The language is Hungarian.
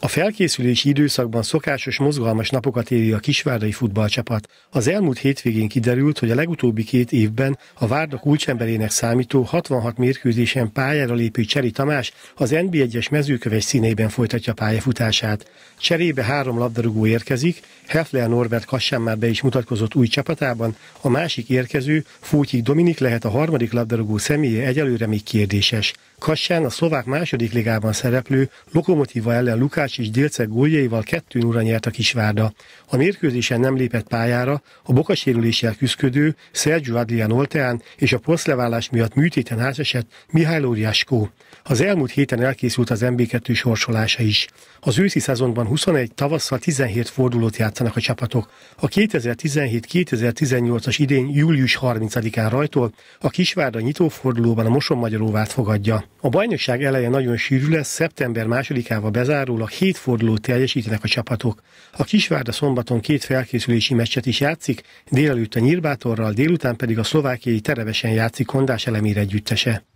A felkészülési időszakban szokásos mozgalmas napokat éli a kisvárdai futballcsapat. Az elmúlt hétvégén kiderült, hogy a legutóbbi két évben a Várda kulcsemberének számító 66 mérkőzésen pályára lépő Cseri Tamás az NB1-es mezőköves színeiben folytatja pályafutását. Cserébe három labdarúgó érkezik, Hefler Norbert Kassán már be is mutatkozott új csapatában, a másik érkező, Fótyik Dominik lehet a harmadik labdarúgó személye egyelőre még kérdéses. Kassán a szlovák második ligában szereplő Lokomotíva ellen Lukács és Délce góljaival 2 0 nyert a Kisvárda. A mérkőzésen nem lépett pályára a bokasérüléssel küzdködő Sergio Adrián Olteán és a poszleválás miatt műtéten átesett Mihály Óriáskó. Az elmúlt héten elkészült az MB2 sorsolása is. Az őszi szezonban 21, tavasszal 17 fordulót játszanak a csapatok. A 2017-2018-as idén július 30-án rajtól a Kisvárda nyitófordulóban a Moson Magyaróvát fogadja. A bajnokság eleje nagyon sűrű lesz, szeptember másodikával bezárul a hét fordulót teljesítenek a csapatok. A Kisvárda szombaton két felkészülési meccset is játszik, délelőtt a Nyírbátorral, délután pedig a szlovákiai Terevesen játszik Kondás elemére együttese.